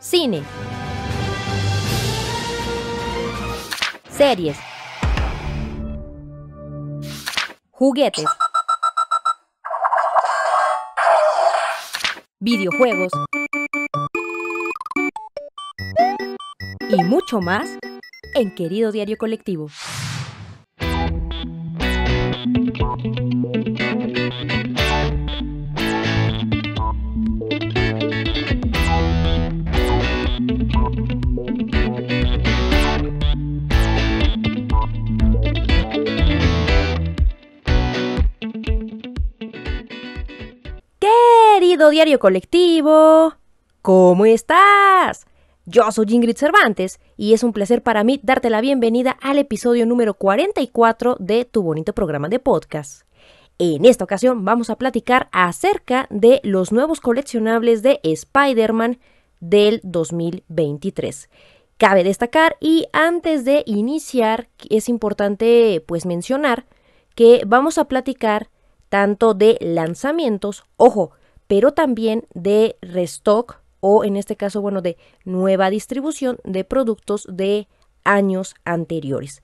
Cine. Series. Juguetes. Videojuegos. Y mucho más en Querido Diario Colectivo. diario colectivo, ¿cómo estás? Yo soy Ingrid Cervantes y es un placer para mí darte la bienvenida al episodio número 44 de tu bonito programa de podcast. En esta ocasión vamos a platicar acerca de los nuevos coleccionables de Spider-Man del 2023. Cabe destacar y antes de iniciar es importante pues mencionar que vamos a platicar tanto de lanzamientos, ojo, pero también de restock o en este caso, bueno, de nueva distribución de productos de años anteriores.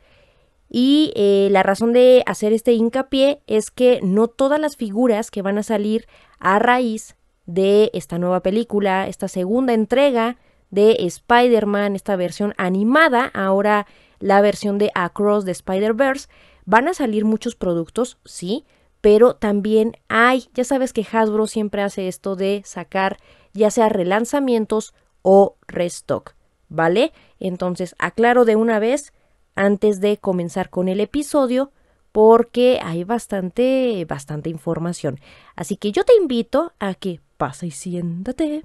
Y eh, la razón de hacer este hincapié es que no todas las figuras que van a salir a raíz de esta nueva película, esta segunda entrega de Spider-Man, esta versión animada, ahora la versión de Across de Spider-Verse, van a salir muchos productos, sí, pero también hay, ya sabes que Hasbro siempre hace esto de sacar ya sea relanzamientos o restock, ¿vale? Entonces, aclaro de una vez antes de comenzar con el episodio porque hay bastante bastante información. Así que yo te invito a que pasa y siéntate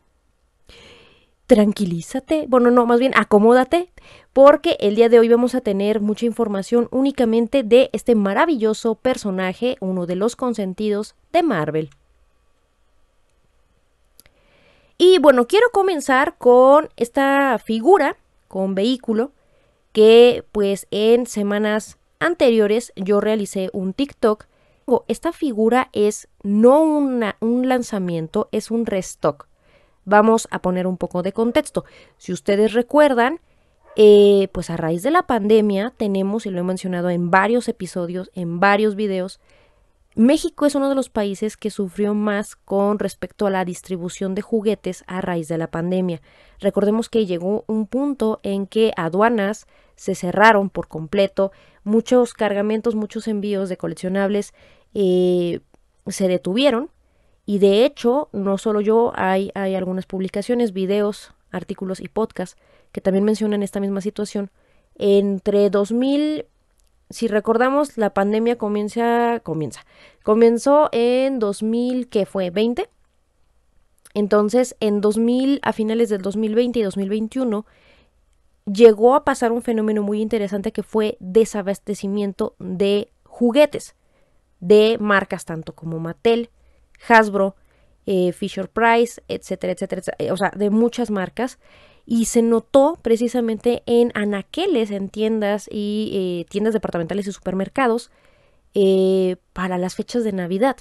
tranquilízate, bueno, no, más bien acomódate, porque el día de hoy vamos a tener mucha información únicamente de este maravilloso personaje, uno de los consentidos de Marvel. Y bueno, quiero comenzar con esta figura, con vehículo, que pues en semanas anteriores yo realicé un TikTok. Esta figura es no una, un lanzamiento, es un restock. Vamos a poner un poco de contexto. Si ustedes recuerdan, eh, pues a raíz de la pandemia tenemos, y lo he mencionado en varios episodios, en varios videos, México es uno de los países que sufrió más con respecto a la distribución de juguetes a raíz de la pandemia. Recordemos que llegó un punto en que aduanas se cerraron por completo, muchos cargamentos, muchos envíos de coleccionables eh, se detuvieron y de hecho, no solo yo, hay, hay algunas publicaciones, videos, artículos y podcasts que también mencionan esta misma situación. Entre 2000, si recordamos, la pandemia comienza, comienza, comenzó en 2000, ¿qué fue? ¿20? Entonces, en 2000, a finales del 2020 y 2021, llegó a pasar un fenómeno muy interesante que fue desabastecimiento de juguetes de marcas tanto como Mattel, Hasbro, eh, Fisher Price, etcétera, etcétera, eh, o sea, de muchas marcas. Y se notó precisamente en anaqueles, en tiendas y eh, tiendas departamentales y supermercados para las fechas de Navidad.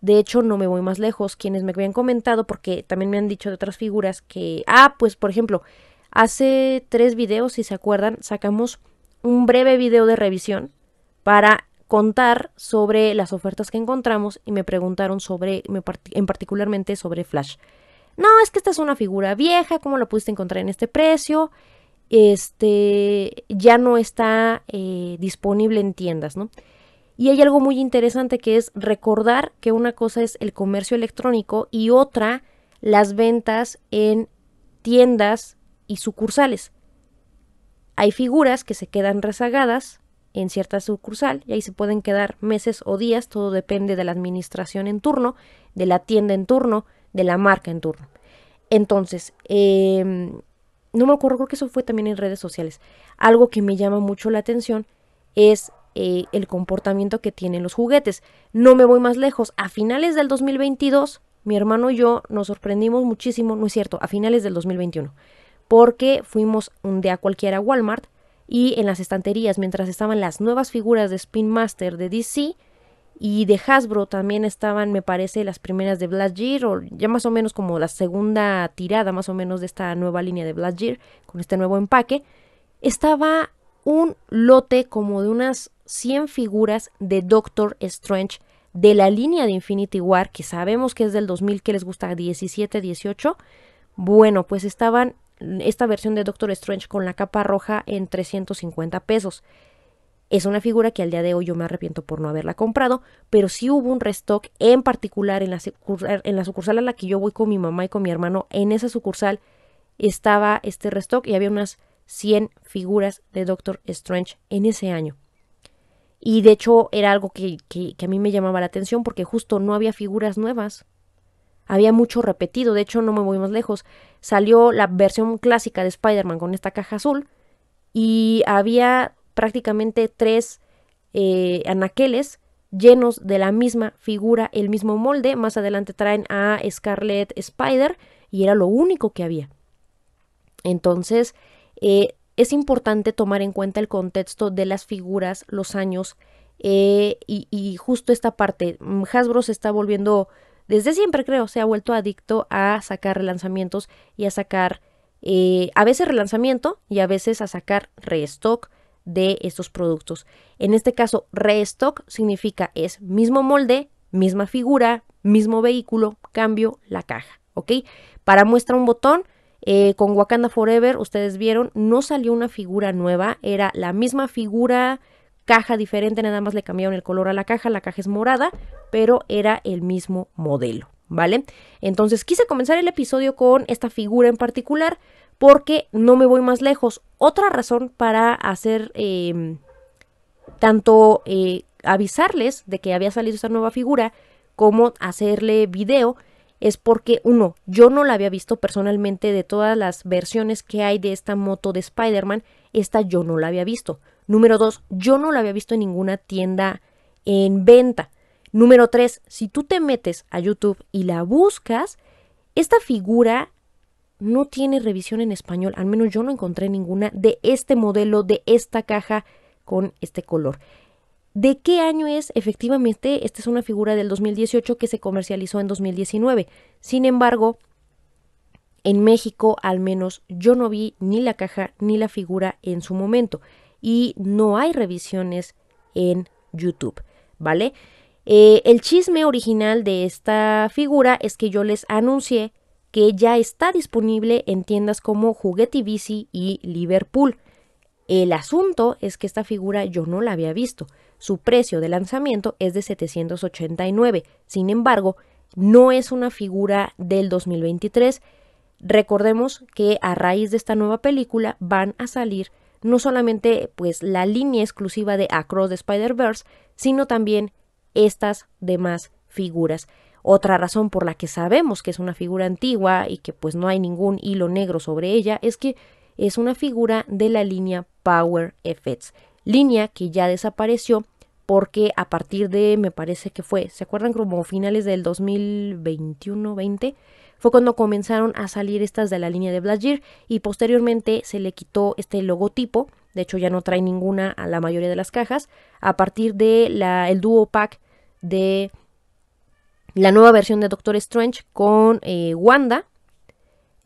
De hecho, no me voy más lejos. Quienes me habían comentado, porque también me han dicho de otras figuras que, ah, pues por ejemplo, hace tres videos, si se acuerdan, sacamos un breve video de revisión para contar sobre las ofertas que encontramos y me preguntaron sobre, en particularmente sobre Flash. No, es que esta es una figura vieja, ¿cómo la pudiste encontrar en este precio? Este ya no está eh, disponible en tiendas, ¿no? Y hay algo muy interesante que es recordar que una cosa es el comercio electrónico y otra las ventas en tiendas y sucursales. Hay figuras que se quedan rezagadas en cierta sucursal y ahí se pueden quedar meses o días, todo depende de la administración en turno, de la tienda en turno, de la marca en turno. Entonces, em, no me acuerdo, creo que eso fue también en redes sociales. Algo que me llama mucho la atención es eh, el comportamiento que tienen los juguetes. No me voy más lejos. A finales del 2022, mi hermano y yo nos sorprendimos muchísimo, no es cierto, a finales del 2021, porque fuimos un día cualquiera a Walmart y en las estanterías mientras estaban las nuevas figuras de Spin Master de DC y de Hasbro también estaban, me parece, las primeras de Gear. o ya más o menos como la segunda tirada más o menos de esta nueva línea de Gear con este nuevo empaque, estaba un lote como de unas 100 figuras de Doctor Strange de la línea de Infinity War que sabemos que es del 2000 que les gusta 17, 18. Bueno, pues estaban esta versión de Doctor Strange con la capa roja en 350 pesos. Es una figura que al día de hoy yo me arrepiento por no haberla comprado, pero sí hubo un restock en particular en la, sucursal, en la sucursal a la que yo voy con mi mamá y con mi hermano. En esa sucursal estaba este restock y había unas 100 figuras de Doctor Strange en ese año. Y de hecho era algo que, que a mí me llamaba la atención porque justo no había figuras nuevas había mucho repetido, de hecho no me voy más lejos, salió la versión clásica de Spider-Man con esta caja azul y había prácticamente tres eh, anaqueles llenos de la misma figura, el mismo molde, más adelante traen a Scarlet Spider y era lo único que había. Entonces, eh, es importante tomar en cuenta el contexto de las figuras, los años eh, y, y, justo esta parte. Mm, Hasbro se está volviendo desde siempre creo, se ha vuelto adicto a sacar relanzamientos y a sacar eh, a veces relanzamiento y a veces a sacar restock de estos productos. En este caso, restock significa es mismo molde, misma figura, mismo vehículo, cambio la caja, ¿ok? Para muestra un botón, eh, con Wakanda Forever, ustedes vieron, no salió una figura nueva, era la misma figura caja diferente, nada más le cambiaron el color a la caja, la caja es morada, pero era el mismo modelo, ¿vale? Entonces quise comenzar el episodio con esta figura en particular porque no me voy más lejos. Otra razón para hacer em, tanto eh, avisarles de que había salido esta nueva figura como hacerle video es porque, uno, yo no la había visto personalmente de todas las versiones que hay de esta moto de Spider-Man, esta yo no la había visto. Número dos, yo no la había visto en ninguna tienda en venta. Número tres, si tú te metes a YouTube y la buscas, esta figura no tiene revisión en español, al menos yo no encontré ninguna de este modelo, de esta caja con este color. ¿De qué año es? Efectivamente, esta es una figura del 2018 que se comercializó en 2019. Sin embargo, en México al menos yo no vi ni la caja ni la figura en su momento y no hay revisiones en YouTube, ¿vale? Eh, el chisme original de esta figura es que yo les anuncié que ya está disponible en tiendas como Juguetivici y Liverpool. El asunto es que esta figura yo no la había visto. Su precio de lanzamiento es de 789. Sin embargo, no es una figura del 2023. Recordemos que a raíz de esta nueva película van a salir no solamente pues la línea exclusiva de Across the Spider-Verse, sino también estas demás figuras. Otra razón por la que sabemos que es una figura antigua y que pues no hay ningún hilo negro sobre ella es que es una figura de la línea Power Effects, línea que ya desapareció porque a partir de, me parece que fue, ¿se acuerdan como finales del 2021-20? Fue cuando comenzaron a salir estas de la línea de Blackgear y posteriormente se le quitó este logotipo, de hecho ya no trae ninguna a la mayoría de las cajas, a partir del el dúo pack de la nueva versión de Doctor Strange con eh, Wanda.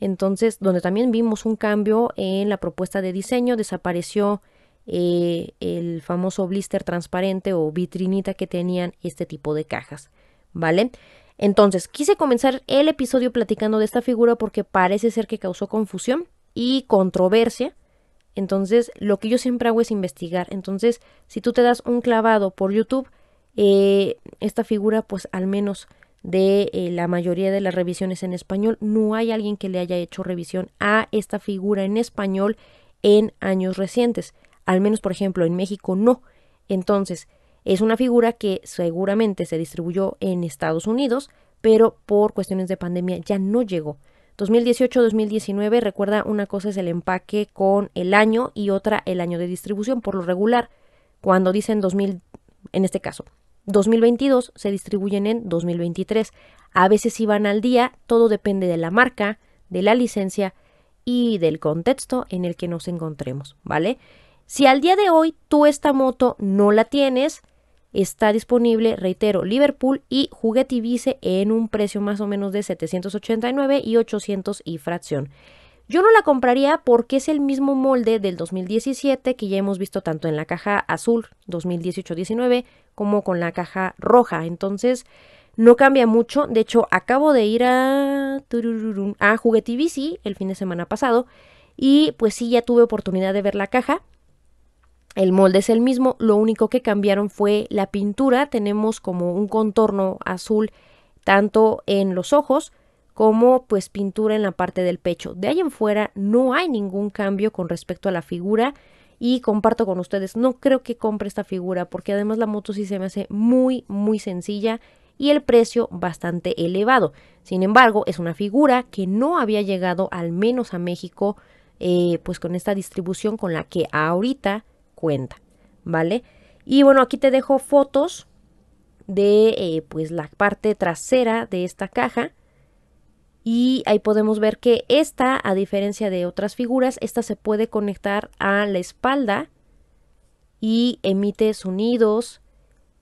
Entonces, donde también vimos un cambio en la propuesta de diseño, desapareció eh, el famoso blister transparente o vitrinita que tenían este tipo de cajas, ¿vale? Entonces, quise comenzar el episodio platicando de esta figura porque parece ser que causó confusión y controversia. Entonces, lo que yo siempre hago es investigar. Entonces, si tú te das un clavado por YouTube, eh, esta figura, pues al menos de eh, la mayoría de las revisiones en español, no hay alguien que le haya hecho revisión a esta figura en español en años recientes. Al menos, por ejemplo, en México no. Entonces, es una figura que seguramente se distribuyó en Estados Unidos, pero por cuestiones de pandemia ya no llegó. 2018-2019, recuerda, una cosa es el empaque con el año y otra el año de distribución. Por lo regular, cuando dicen 2000, en este caso, 2022 se distribuyen en 2023. A veces van al día, todo depende de la marca, de la licencia y del contexto en el que nos encontremos, ¿vale? Si al día de hoy tú esta moto no la tienes, Está disponible, reitero, Liverpool y Juguetivice en un precio más o menos de 789 y 800 y fracción. Yo no la compraría porque es el mismo molde del 2017 que ya hemos visto tanto en la caja azul 2018-19 como con la caja roja. Entonces no cambia mucho. De hecho, acabo de ir a, a el fin de semana pasado y pues sí, ya tuve oportunidad de ver la caja. El molde es el mismo, lo único que cambiaron fue la pintura. Tenemos como un contorno azul tanto en los ojos como pues pintura en la parte del pecho. De ahí en fuera no hay ningún cambio con respecto a la figura y comparto con ustedes, no creo que compre esta figura porque además la moto sí se me hace muy muy sencilla y el precio bastante elevado. Sin embargo, es una figura que no había llegado al menos a México eh, pues con esta distribución con la que ahorita cuenta, ¿vale? Y bueno, aquí te dejo fotos de eh, pues la parte trasera de esta caja y ahí podemos ver que esta, a diferencia de otras figuras, esta se puede conectar a la espalda y emite sonidos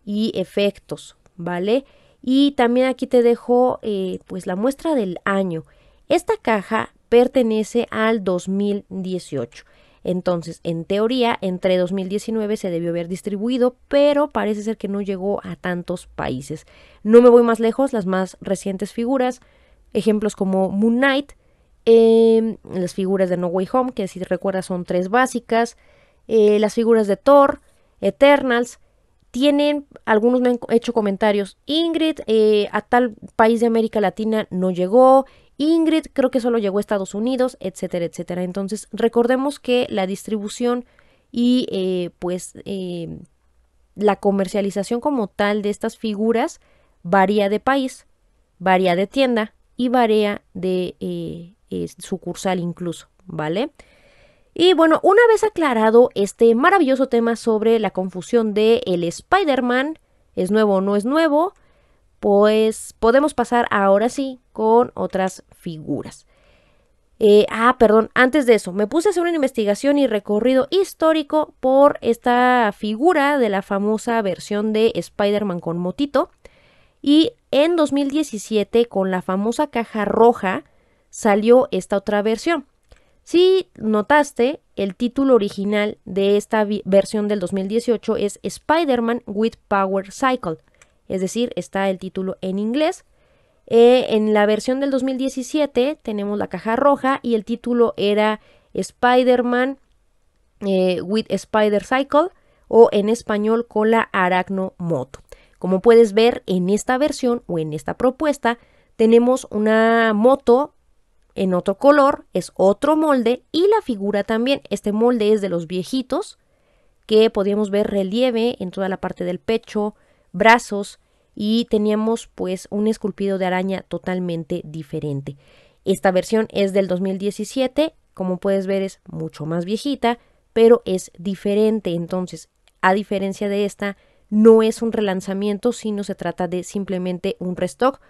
y efectos, ¿vale? Y también aquí te dejo eh, pues la muestra del año. Esta caja pertenece al 2018. Entonces, en teoría, entre 2019 se debió haber distribuido, pero parece ser que no llegó a tantos países. No me voy más lejos, las más recientes figuras, ejemplos como Moon Knight, em, las figuras de No Way Home, que si recuerdas son tres básicas, eh, las figuras de Thor, Eternals, tienen, algunos me han hecho comentarios, Ingrid, eh, a tal país de América Latina no llegó, Ingrid creo que solo llegó a Estados Unidos, etcétera, etcétera. Entonces recordemos que la distribución y eh, pues eh, la comercialización como tal de estas figuras varía de país, varía de tienda y varía de eh, sucursal incluso, ¿vale? Y bueno, una vez aclarado este maravilloso tema sobre la confusión de el Spider-Man, es nuevo o no es nuevo, pues podemos pasar ahora sí con otras figuras. Eh, ah, perdón, antes de eso, me puse a hacer una investigación y recorrido histórico por esta figura de la famosa versión de Spider-Man con motito. Y en 2017, con la famosa caja roja, salió esta otra versión. Si notaste, el título original de esta versión del 2018 es Spider-Man with Power Cycle. Es decir, está el título en inglés eh, en la versión del 2017 tenemos la caja roja y el título era Spider-Man eh, with Spider Cycle o en español Cola la Aracno Moto. Como puedes ver en esta versión o en esta propuesta, tenemos una moto en otro color, es otro molde y la figura también. Este molde es de los viejitos que podíamos ver relieve en toda la parte del pecho, brazos y teníamos pues un esculpido de araña totalmente diferente. Esta versión es del 2017, como puedes ver es mucho más viejita, pero es diferente, entonces a diferencia de esta no es un relanzamiento, sino se trata de simplemente un restock.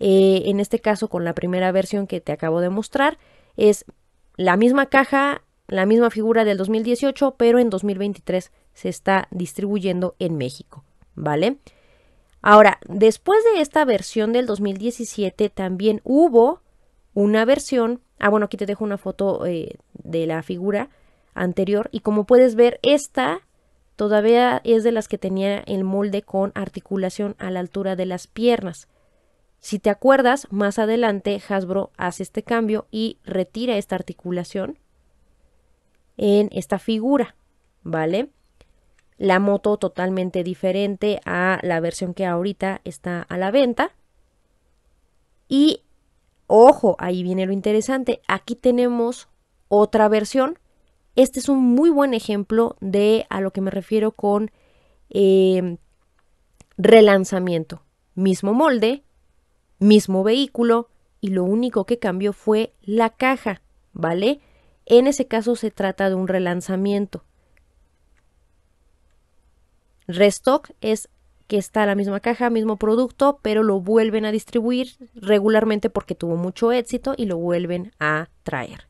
Eh, en este caso con la primera versión que te acabo de mostrar es la misma caja, la misma figura del 2018, pero en 2023 se está distribuyendo en México, ¿vale? Ahora, después de esta versión del 2017 también hubo una versión, ah bueno, aquí te dejo una foto eh, de la figura anterior y como puedes ver esta todavía es de las que tenía el molde con articulación a la altura de las piernas. Si te acuerdas, más adelante Hasbro hace este cambio y retira esta articulación en esta figura, ¿vale? la moto totalmente diferente a la versión que ahorita está a la venta. Y ojo, ahí viene lo interesante, aquí tenemos otra versión. Este es un muy buen ejemplo de a lo que me refiero con em, relanzamiento. Mismo molde, mismo vehículo y lo único que cambió fue la caja, ¿vale? En ese caso se trata de un relanzamiento. Restock es que está la misma caja, mismo producto, pero lo vuelven a distribuir regularmente porque tuvo mucho éxito y lo vuelven a traer.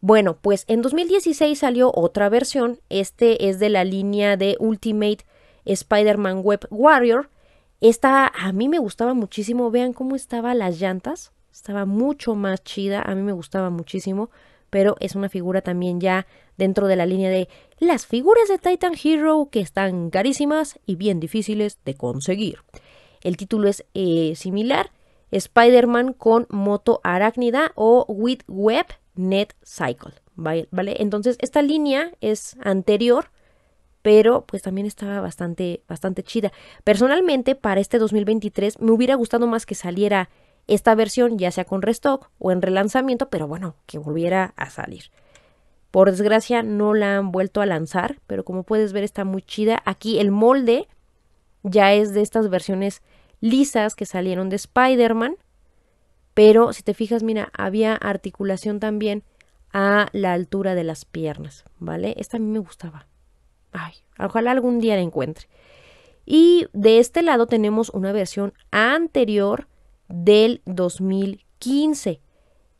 Bueno, pues en 2016 salió otra versión, este es de la línea de Ultimate Spider-Man Web Warrior. Esta a mí me gustaba muchísimo, vean cómo estaban las llantas, estaba mucho más chida, a mí me gustaba muchísimo pero es una figura también ya dentro de la línea de las figuras de Titan Hero que están carísimas y bien difíciles de conseguir. El título es eh, similar, Spider-Man con moto arácnida o With Web Net Cycle, ¿vale? Entonces esta línea es anterior pero pues también estaba bastante, bastante chida. Personalmente, para este 2023 me hubiera gustado más que saliera esta versión ya sea con restock o en relanzamiento, pero bueno, que volviera a salir. Por desgracia no la han vuelto a lanzar, pero como puedes ver está muy chida. Aquí el molde ya es de estas versiones lisas que salieron de Spider-Man, pero si te fijas, mira, había articulación también a la altura de las piernas, ¿vale? Esta a mí me gustaba. Ay, ojalá algún día la encuentre. Y de este lado tenemos una versión anterior del 2015.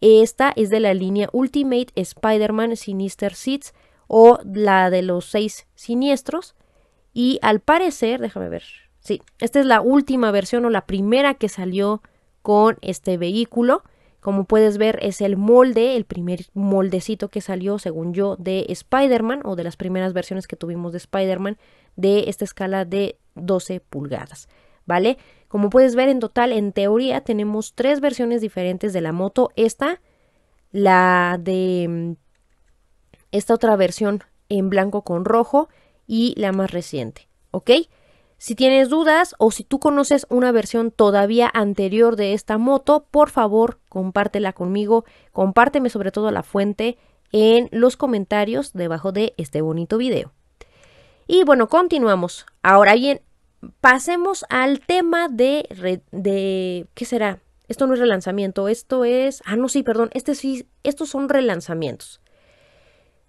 Esta es de la línea Ultimate Spider-Man Sinister Seeds o la de los seis siniestros. Y al parecer, déjame ver, sí, esta es la última versión o la primera que salió con este vehículo. Como puedes ver, es el molde, el primer moldecito que salió, según yo, de Spider-Man o de las primeras versiones que tuvimos de Spider-Man de esta escala de 12 pulgadas. ¿Vale? Como puedes ver, en total, en teoría, tenemos tres versiones diferentes de la moto. Esta, la de mm, esta otra versión en blanco con rojo y la más reciente, ¿ok? Si tienes dudas o si tú conoces una versión todavía anterior de esta moto, por favor compártela conmigo, compárteme sobre todo la fuente en los comentarios debajo de este bonito video. Y bueno, continuamos. Ahora bien, pasemos al tema de, ¿Qué será? Esto no es relanzamiento, esto es... Ah, no, sí, perdón, este sí, estos son relanzamientos.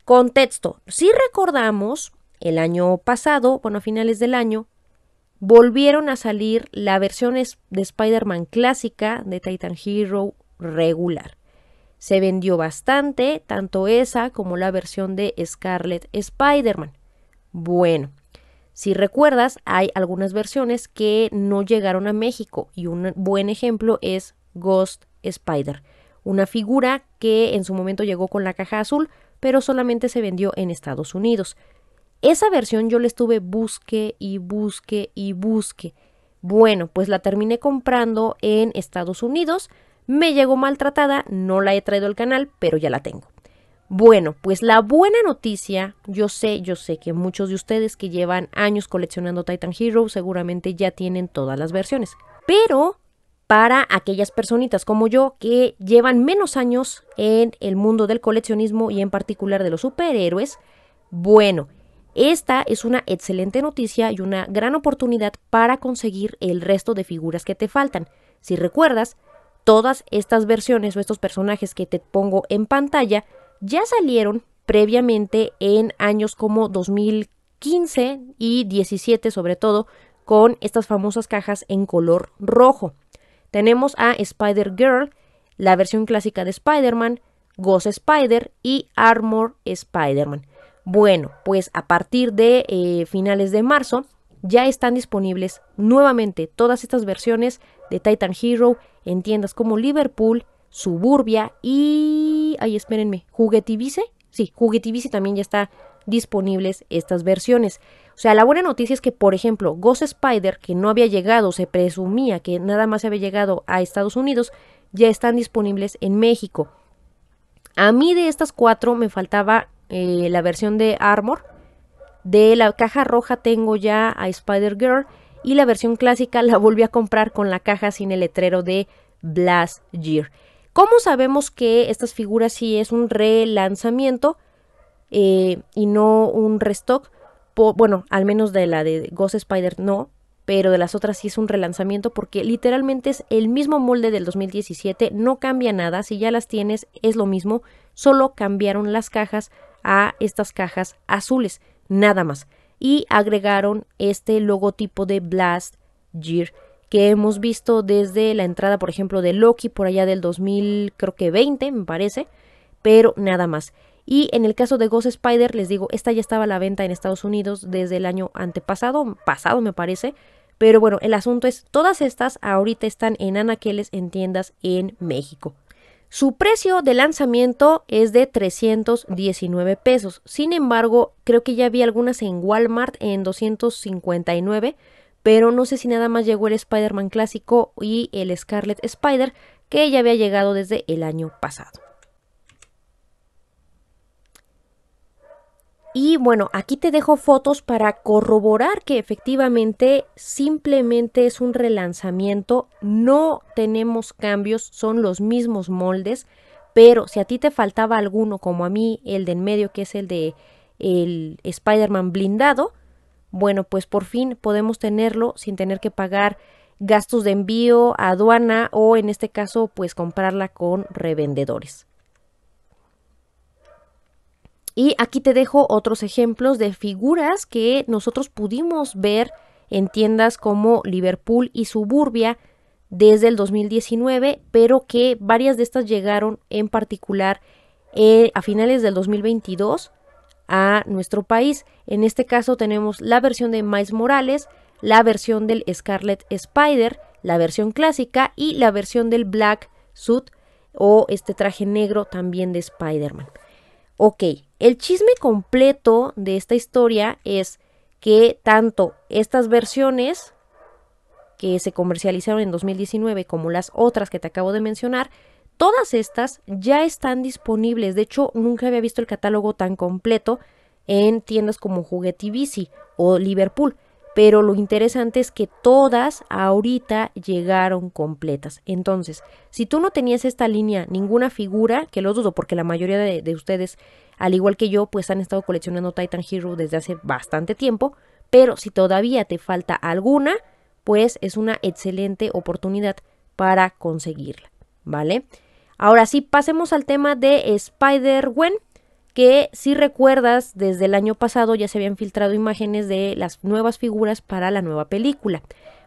Contexto. Si recordamos, el año pasado, bueno, a finales del año, volvieron a salir la versión de Spider-Man clásica de Titan Hero regular. Se vendió bastante, tanto esa como la versión de Scarlet Spider-Man. Bueno, si recuerdas, hay algunas versiones que no llegaron a México y un buen ejemplo es Ghost Spider, una figura que en su momento llegó con la caja azul, pero solamente se vendió en Estados Unidos. Esa versión yo la estuve busque y busque y busque. Bueno, pues la terminé comprando en Estados Unidos, me llegó maltratada, no la he traído al canal, pero ya la tengo. Bueno, pues la buena noticia, yo sé, yo sé que muchos de ustedes que llevan años coleccionando Titan Hero seguramente ya tienen todas las versiones. Pero para aquellas personitas como yo que llevan menos años en el mundo del coleccionismo y en particular de los superhéroes, bueno, esta es una excelente noticia y una gran oportunidad para conseguir el resto de figuras que te faltan. Si recuerdas, todas estas versiones o estos personajes que te pongo en pantalla ya salieron previamente en años como 2015 y 17 sobre todo con estas famosas cajas en color rojo. Tenemos a Spider-Girl, la versión clásica de Spider-Man, Ghost Spider y Armor Spider-Man. Bueno, pues a partir de eh, finales de marzo ya están disponibles nuevamente todas estas versiones de Titan Hero en tiendas como Liverpool, Suburbia y... Ahí, espérenme, Juguetivice. Sí, Juguetivice también ya está disponibles estas versiones. O sea, la buena noticia es que, por ejemplo, Ghost Spider, que no había llegado, se presumía que nada más había llegado a Estados Unidos, ya están disponibles en México. A mí de estas cuatro me faltaba eh, la versión de Armor. De la caja roja tengo ya a Spider-Girl. Y la versión clásica la volví a comprar con la caja sin el letrero de Blast Gear. ¿Cómo sabemos que estas figuras sí es un relanzamiento eh, y no un restock? bueno, al menos de la de Ghost Spider no, pero de las otras sí es un relanzamiento porque literalmente es el mismo molde del 2017, no cambia nada, si ya las tienes es lo mismo, solo cambiaron las cajas a estas cajas azules, nada más. Y agregaron este logotipo de Blast Gear que hemos visto desde la entrada, por ejemplo, de Loki por allá del 2000, creo que 20, me parece, pero nada más. Y en el caso de Ghost Spider, les digo, esta ya estaba a la venta en Estados Unidos desde el año antepasado, pasado me parece, pero bueno, el asunto es, todas estas ahorita están en anaqueles en tiendas en México. Su precio de lanzamiento es de 319 pesos. Sin embargo, creo que ya vi algunas en Walmart en 259 pero no sé si nada más llegó el Spider-Man clásico y el Scarlet Spider, que ya había llegado desde el año pasado. Y bueno, aquí te dejo fotos para corroborar que efectivamente simplemente es un relanzamiento, no tenemos cambios, son los mismos moldes, pero si a ti te faltaba alguno como a mí, el de en medio que es el de el Spider-Man blindado, bueno, pues por fin podemos tenerlo sin tener que pagar gastos de envío, aduana o en este caso pues comprarla con revendedores. Y aquí te dejo otros ejemplos de figuras que nosotros pudimos ver en tiendas como Liverpool y Suburbia desde el 2019, pero que varias de estas llegaron en particular eh, a finales del 2022 a nuestro país. En este caso tenemos la versión de Miles Morales, la versión del Scarlet Spider, la versión clásica y la versión del Black Suit o este traje negro también de Spider-Man. Ok, el chisme completo de esta historia es que tanto estas versiones que se comercializaron en 2019 como las otras que te acabo de mencionar Todas estas ya están disponibles, de hecho nunca había visto el catálogo tan completo en tiendas como Juguetivici o Liverpool, pero lo interesante es que todas ahorita llegaron completas. Entonces, si tú no tenías esta línea, ninguna figura, que lo dudo porque la mayoría de, de ustedes, al igual que yo, pues han estado coleccionando Titan Hero desde hace bastante tiempo, pero si todavía te falta alguna, pues es una excelente oportunidad para conseguirla, ¿vale? Ahora sí, pasemos al tema de Spider-Gwen, que si recuerdas, desde el año pasado ya se habían filtrado imágenes de las nuevas figuras para la nueva película.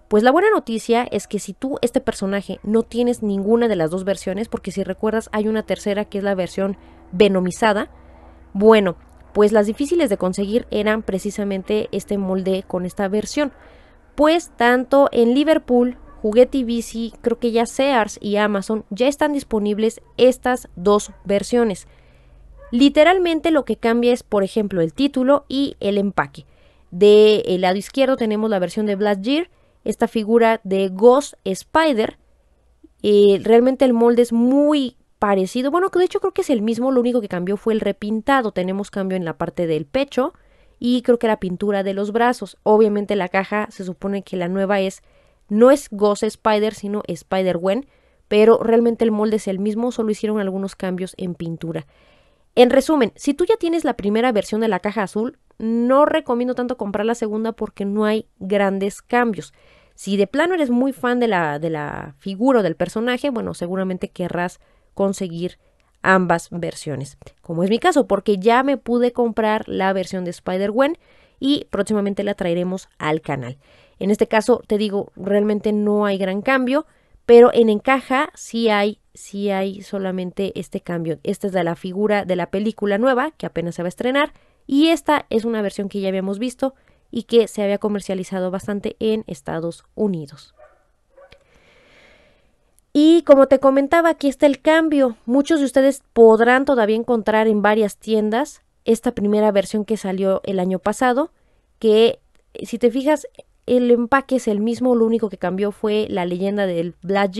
Pues la buena noticia es que si tú este personaje no tienes ninguna de las dos versiones, porque si recuerdas hay una tercera que es la versión venomizada, bueno, pues las difíciles de conseguir eran precisamente este molde con esta versión. Pues tanto en Liverpool Juguete y Bici, creo que ya Sears y Amazon ya están disponibles estas dos versiones. Literalmente lo que cambia es, por ejemplo, el título y el empaque. De el eh, lado izquierdo tenemos la versión de Gear esta figura de Ghost Spider. Eh, realmente el molde es muy parecido. Bueno, de hecho creo que es el mismo, lo único que cambió fue el repintado. Tenemos cambio en la parte del pecho y creo que la pintura de los brazos. Obviamente la caja se supone que la nueva es no es Ghost Spider, sino Spider-Gwen, pero realmente el molde es el mismo, solo hicieron algunos cambios en pintura. En resumen, si tú ya tienes la primera versión de la caja azul, no recomiendo tanto comprar la segunda porque no hay grandes cambios. Si de plano eres muy fan de la, de la figura o del personaje, bueno, seguramente querrás conseguir ambas versiones, como es mi caso, porque ya me pude comprar la versión de Spider-Gwen y próximamente la traeremos al canal. En este caso, te digo, realmente no hay gran cambio, pero en encaja sí hay, sí hay solamente este cambio. Esta es de la figura de la película nueva que apenas se va a estrenar y esta es una versión que ya habíamos visto y que se había comercializado bastante en Estados Unidos. Y como te comentaba, aquí está el cambio. Muchos de ustedes podrán todavía encontrar en varias tiendas esta primera versión que salió el año pasado, que si te fijas el empaque es el mismo, lo único que cambió fue la leyenda del Black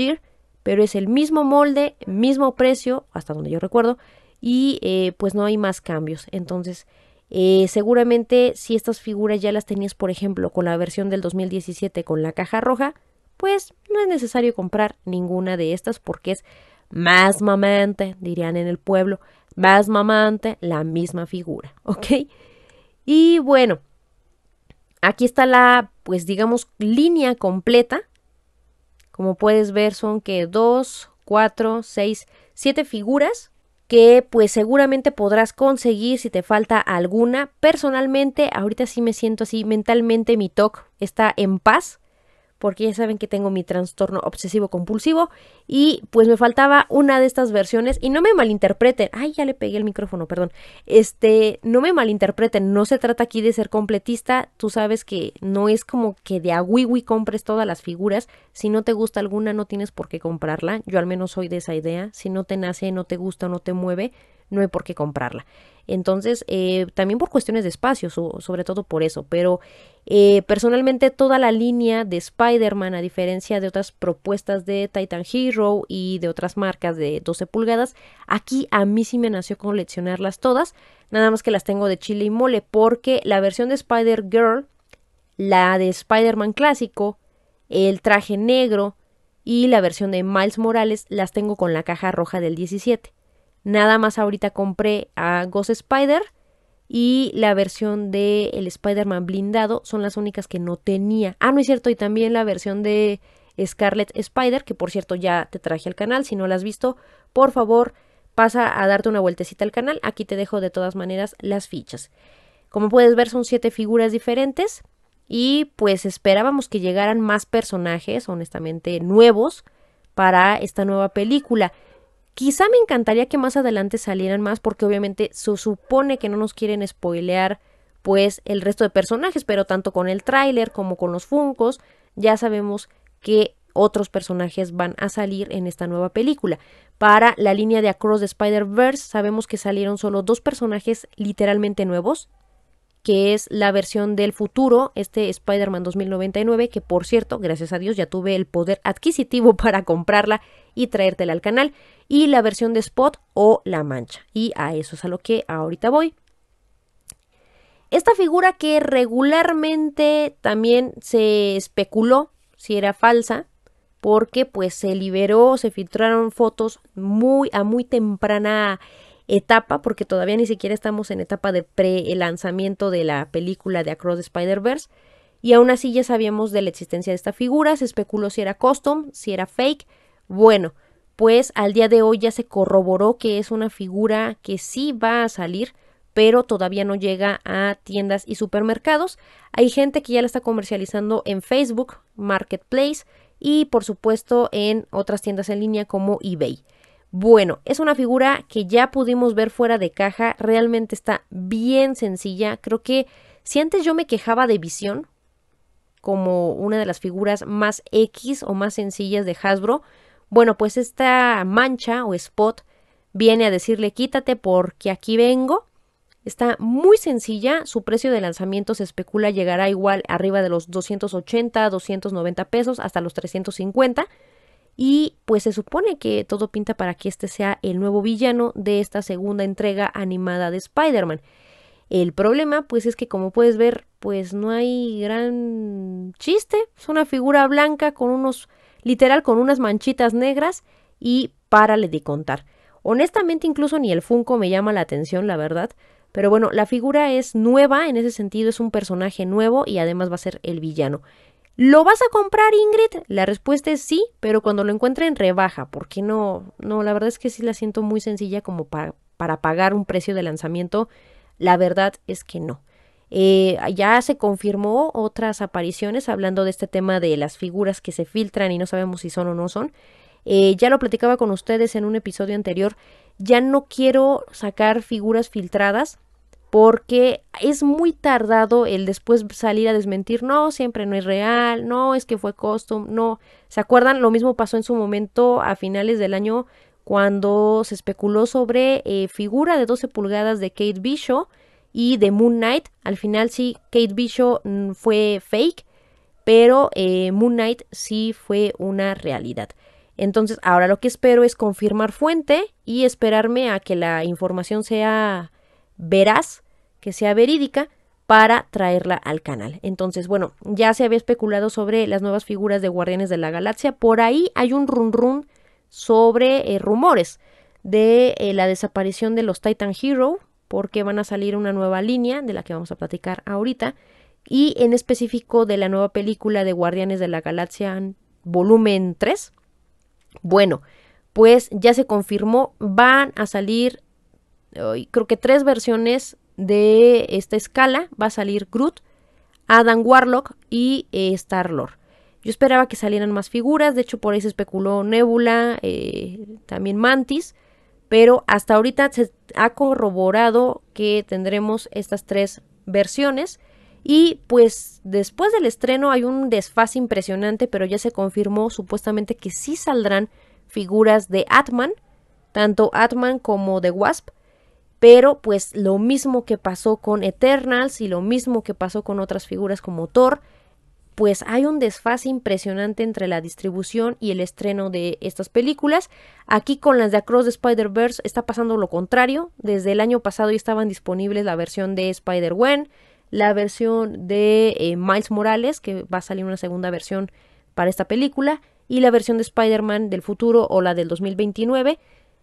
pero es el mismo molde, mismo precio, hasta donde yo recuerdo, y eh, pues no hay más cambios. Entonces, eh, seguramente si estas figuras ya las tenías, por ejemplo, con la versión del 2017 con la caja roja, pues no es necesario comprar ninguna de estas porque es más mamante, dirían en el pueblo, más mamante la misma figura, ¿ok? Y bueno, Aquí está la, pues digamos, línea completa. Como puedes ver, son que 2, 4, 6, 7 figuras que pues seguramente podrás conseguir si te falta alguna. Personalmente, ahorita sí me siento así, mentalmente mi TOC está en paz porque ya saben que tengo mi trastorno obsesivo compulsivo y pues me faltaba una de estas versiones y no me malinterpreten, ay ya le pegué el micrófono, perdón, este, no me malinterpreten, no se trata aquí de ser completista, tú sabes que no es como que de a wiwi compres todas las figuras, si no te gusta alguna no tienes por qué comprarla, yo al menos soy de esa idea, si no te nace, no te gusta, o no te mueve, no hay por qué comprarla. Entonces, eh, también por cuestiones de espacio, sobre todo por eso. Pero eh, personalmente toda la línea de Spider-Man, a diferencia de otras propuestas de Titan Hero y de otras marcas de 12 pulgadas, aquí a mí sí me nació coleccionarlas todas. Nada más que las tengo de chile y mole, porque la versión de Spider-Girl, la de Spider-Man clásico, el traje negro y la versión de Miles Morales las tengo con la caja roja del 17. Nada más ahorita compré a Ghost Spider y la versión de el Spider-Man blindado son las únicas que no tenía. Ah, no es cierto, y también la versión de Scarlet Spider, que por cierto ya te traje al canal, si no la has visto, por favor pasa a darte una vueltecita al canal, aquí te dejo de todas maneras las fichas. Como puedes ver son siete figuras diferentes y pues esperábamos que llegaran más personajes, honestamente nuevos, para esta nueva película. Quizá me encantaría que más adelante salieran más porque obviamente se supone que no nos quieren spoilear pues el resto de personajes, pero tanto con el tráiler como con los Funcos ya sabemos que otros personajes van a salir en esta nueva película. Para la línea de Across the Spider-Verse sabemos que salieron solo dos personajes literalmente nuevos, que es la versión del futuro, este Spider-Man 2099, que por cierto, gracias a Dios ya tuve el poder adquisitivo para comprarla y traértela al canal, y la versión de Spot o La Mancha. Y a eso es a lo que ahorita voy. Esta figura que regularmente también se especuló si era falsa, porque pues se liberó, se filtraron fotos muy a muy temprana etapa, porque todavía ni siquiera estamos en etapa de pre-lanzamiento de la película de Across the Spider-Verse, y aún así ya sabíamos de la existencia de esta figura, se especuló si era custom, si era fake. Bueno, pues al día de hoy ya se corroboró que es una figura que sí va a salir, pero todavía no llega a tiendas y supermercados. Hay gente que ya la está comercializando en Facebook, Marketplace y por supuesto en otras tiendas en línea como eBay. Bueno, es una figura que ya pudimos ver fuera de caja, realmente está bien sencilla. Creo que si antes yo me quejaba de visión como una de las figuras más X o más sencillas de Hasbro, bueno, pues esta mancha o spot viene a decirle quítate porque aquí vengo. Está muy sencilla, su precio de lanzamiento se especula llegará igual arriba de los 280, 290 pesos hasta los 350 y pues se supone que todo pinta para que este sea el nuevo villano de esta segunda entrega animada de Spider-Man. El problema pues es que como puedes ver pues no hay gran chiste. Es una figura blanca con unos literal con unas manchitas negras y párale de contar. Honestamente incluso ni el Funko me llama la atención, la verdad. Pero bueno, la figura es nueva, en ese sentido es un personaje nuevo y además va a ser el villano. ¿Lo vas a comprar, Ingrid? La respuesta es sí, pero cuando lo encuentren, en rebaja, porque no, no, la verdad es que sí la siento muy sencilla como para, pagar un precio de lanzamiento. La verdad es que no. Eh, ya se confirmó otras apariciones hablando de este tema de las figuras que se filtran y no sabemos si son o no son. Eh, ya lo platicaba con ustedes en un episodio anterior. Ya no quiero sacar figuras filtradas porque es muy tardado el después salir a desmentir, no, siempre no es real, no, es que fue costume, no. ¿Se acuerdan? Lo mismo pasó en su momento a finales del año cuando se especuló sobre eh, figura de 12 pulgadas de Kate Bishop y de Moon Knight. Al final sí, Kate Bishop mm, fue fake, pero eh, Moon Knight sí fue una realidad. Entonces ahora lo que espero es confirmar fuente y esperarme a que la información sea veraz, que sea verídica, para traerla al canal. Entonces, bueno, ya se había especulado sobre las nuevas figuras de Guardianes de la Galaxia. Por ahí hay un run run sobre eh, rumores de eh, la desaparición de los Titan Hero, porque van a salir una nueva línea de la que vamos a platicar ahorita, y en específico de la nueva película de Guardianes de la Galaxia volumen 3. Bueno, pues ya se confirmó, van a salir creo que tres versiones de esta escala. Va a salir Groot, Adam Warlock y starlord eh, Star-Lord. Yo esperaba que salieran más figuras, de hecho por ahí se especuló Nebula, eh, también Mantis, pero hasta ahorita se ha corroborado que tendremos estas tres versiones. Y pues después del estreno hay un desfase impresionante, pero ya se confirmó supuestamente que sí saldrán figuras de Atman, tanto Atman como de Wasp, pero pues lo mismo que pasó con Eternals y lo mismo que pasó con otras figuras como Thor, pues hay un desfase impresionante entre la distribución y el estreno de estas películas. Aquí con las de Across the Spider-Verse está pasando lo contrario. Desde el año pasado ya estaban disponibles la versión de Spider-Gwen, la versión de eh, Miles Morales, que va a salir una segunda versión para esta película, y la versión de Spider-Man del futuro o la del 2029.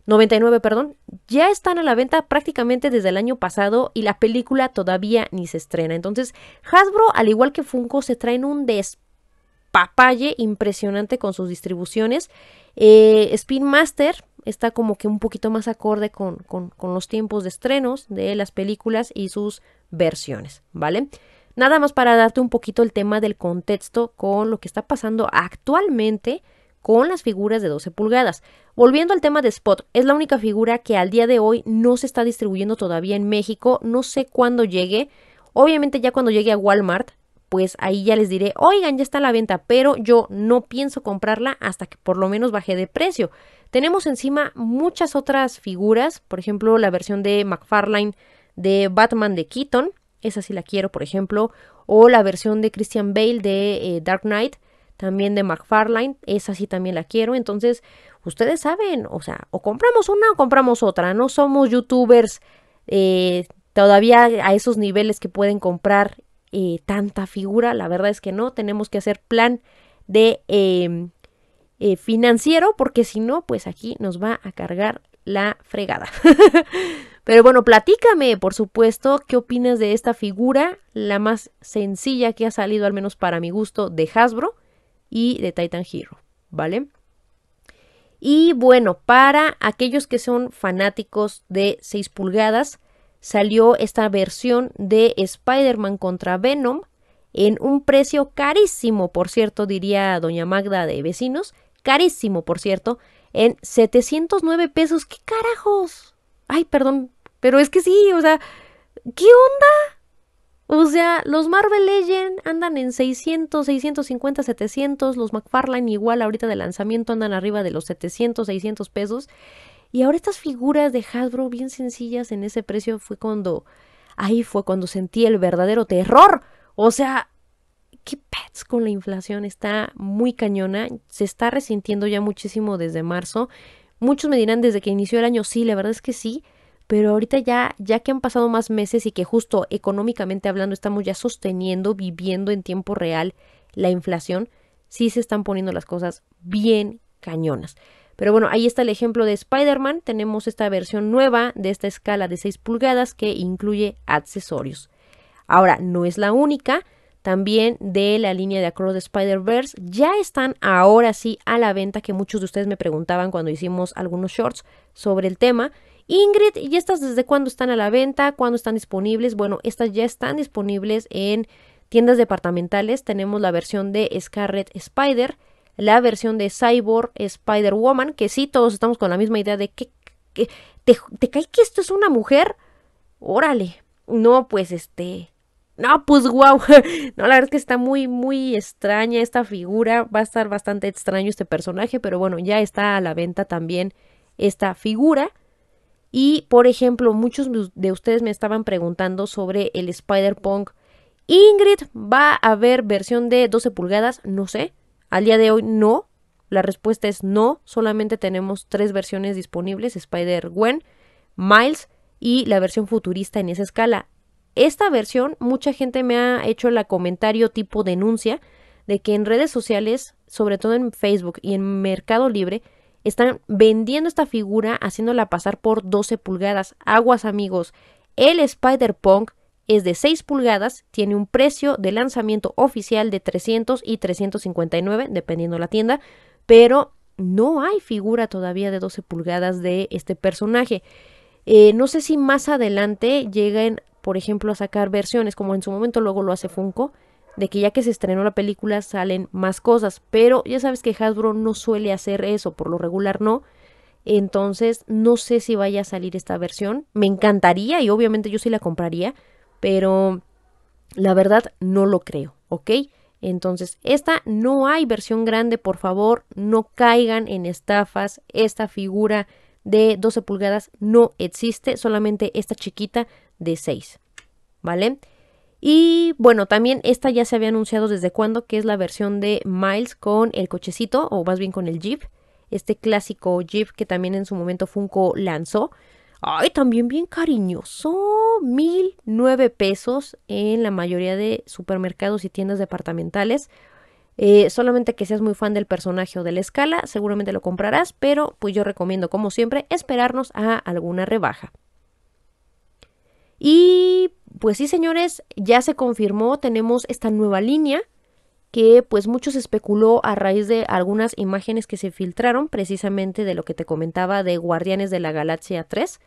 99, perdón, ya están a la venta prácticamente desde el año pasado y la película todavía ni se estrena. Entonces, Hasbro, al igual que Funko, se traen un despapalle impresionante con sus distribuciones. Eh, Spin Master está como que un poquito más acorde con, con los tiempos de estrenos de las películas y sus versiones, ¿vale? Nada más para darte un poquito el tema del contexto con lo que está pasando actualmente con las figuras de 12 pulgadas. Volviendo al tema de Spot, es la única figura que al día de hoy no se está distribuyendo todavía en México, no sé cuándo llegue. Obviamente ya cuando llegue a Walmart, pues ahí ya les diré, oigan, ya está la venta, pero yo no pienso comprarla hasta que por lo menos baje de precio. Tenemos encima muchas otras figuras, por ejemplo, la versión de McFarlane de Batman de Keaton, esa sí la quiero, por ejemplo, o la versión de Christian Bale de eh, Dark Knight, también de McFarlane, esa sí también la quiero. Entonces, ustedes saben, o sea, o compramos una o compramos otra, no somos youtubers eh, todavía a esos niveles que pueden comprar eh, tanta figura, la verdad es que no, tenemos que hacer plan de em, eh, financiero porque si no, pues aquí nos va a cargar la fregada. Pero bueno, platícame, por supuesto, qué opinas de esta figura, la más sencilla que ha salido, al menos para mi gusto, de Hasbro y de Titan Hero, ¿vale? Y bueno, para aquellos que son fanáticos de 6 pulgadas, salió esta versión de Spider-Man contra Venom en un precio carísimo, por cierto, diría doña Magda de Vecinos, carísimo, por cierto, en 709 pesos. ¿Qué carajos? Ay, perdón, pero es que sí, o sea, ¿qué onda? O sea, los Marvel Legends andan en 600, 650, 700. Los McFarlane igual ahorita de lanzamiento andan arriba de los 700, 600 pesos. Y ahora estas figuras de Hasbro bien sencillas en ese precio fue cuando... Ahí fue cuando sentí el verdadero terror. O sea, qué pets con la inflación. Está muy cañona. Se está resintiendo ya muchísimo desde marzo. Muchos me dirán desde que inició el año, sí, la verdad es que sí pero ahorita ya, ya que han pasado más meses y que justo económicamente hablando estamos ya sosteniendo, viviendo en tiempo real la inflación, sí se están poniendo las cosas bien cañonas. Pero bueno, ahí está el ejemplo de Spider-Man. Tenemos esta versión nueva de esta escala de 6 pulgadas que incluye accesorios. Ahora, no es la única. También de la línea de Across de Spider-Verse ya están ahora sí a la venta que muchos de ustedes me preguntaban cuando hicimos algunos shorts sobre el tema Ingrid, ¿y estas desde cuándo están a la venta? ¿Cuándo están disponibles? Bueno, estas ya están disponibles en tiendas departamentales. Tenemos la versión de Scarlet Spider, la versión de Cyborg Spider-Woman, que sí, todos estamos con la misma idea de que, te, cae que esto es una mujer. Órale. No, pues este, no, pues wow. No, la verdad es que está muy, muy extraña esta figura. Va a estar bastante extraño este personaje, pero bueno, ya está a la venta también esta figura. Y, por ejemplo, muchos de ustedes me estaban preguntando sobre el Spider-Punk. Ingrid, ¿va a haber versión de 12 pulgadas? No sé. Al día de hoy no. La respuesta es no. Solamente tenemos tres versiones disponibles. Spider-Gwen, Miles y la versión futurista en esa escala. Esta versión, mucha gente me ha hecho la comentario tipo denuncia de que en redes sociales, sobre todo en Facebook y en Mercado Libre, están vendiendo esta figura haciéndola pasar por 12 pulgadas. Aguas amigos, el Spider-Punk es de 6 pulgadas, tiene un precio de lanzamiento oficial de 300 y 359, dependiendo la tienda, pero no hay figura todavía de 12 pulgadas de este personaje. Eh, no sé si más adelante lleguen, por ejemplo, a sacar versiones, como en su momento luego lo hace Funko, de que ya que se estrenó la película salen más cosas, pero ya sabes que Hasbro no suele hacer eso, por lo regular no. Entonces, no sé si vaya a salir esta versión. Me encantaría y obviamente yo sí la compraría, pero la verdad no lo creo, ¿ok? Entonces, esta no hay versión grande, por favor, no caigan en estafas. Esta figura de 12 pulgadas no existe, solamente esta chiquita de 6, ¿vale? Y bueno, también esta ya se había anunciado desde cuándo, que es la versión de Miles con el cochecito, o más bien con el Jeep. Este clásico Jeep que también en su momento Funko lanzó. Ay, también bien cariñoso. Mil nueve pesos en la mayoría de supermercados y tiendas departamentales. Eh, solamente que seas muy fan del personaje o de la escala, seguramente lo comprarás, pero pues yo recomiendo, como siempre, esperarnos a alguna rebaja. Y pues sí, señores, ya se confirmó, tenemos esta nueva línea que pues muchos especuló a raíz de algunas imágenes que se filtraron precisamente de lo que te comentaba de Guardianes de la Galaxia 3.